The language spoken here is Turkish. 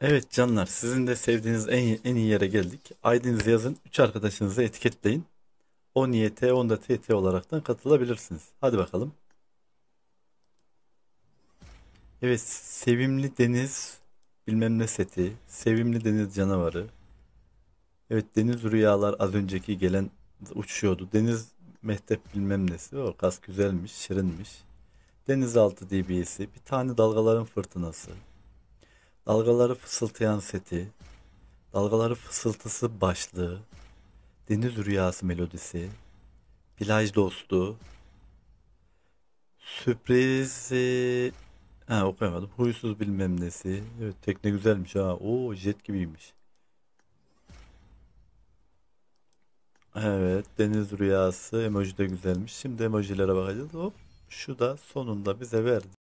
Evet canlar sizin de sevdiğiniz en iyi, en iyi yere geldik. ID'nizi yazın 3 arkadaşınızı etiketleyin. 10 YT 10 da TT olaraktan katılabilirsiniz. Hadi bakalım. Evet sevimli deniz bilmem ne seti. Sevimli deniz canavarı. Evet deniz rüyalar az önceki gelen uçuyordu. Deniz mehtep bilmem nesi. O kas güzelmiş şirinmiş. Denizaltı DB'si. Bir tane dalgaların fırtınası. Dalgaları fısıltıyan seti, dalgaları fısıltısı başlığı, deniz rüyası melodisi, plaj dostu, sürprizi... Ha okuyamadım. Huysuz bilmem nesi. Evet tekne güzelmiş ha. o jet gibiymiş. Evet deniz rüyası emoji de güzelmiş. Şimdi emojilere bakacağız. Hop şu da sonunda bize verdi.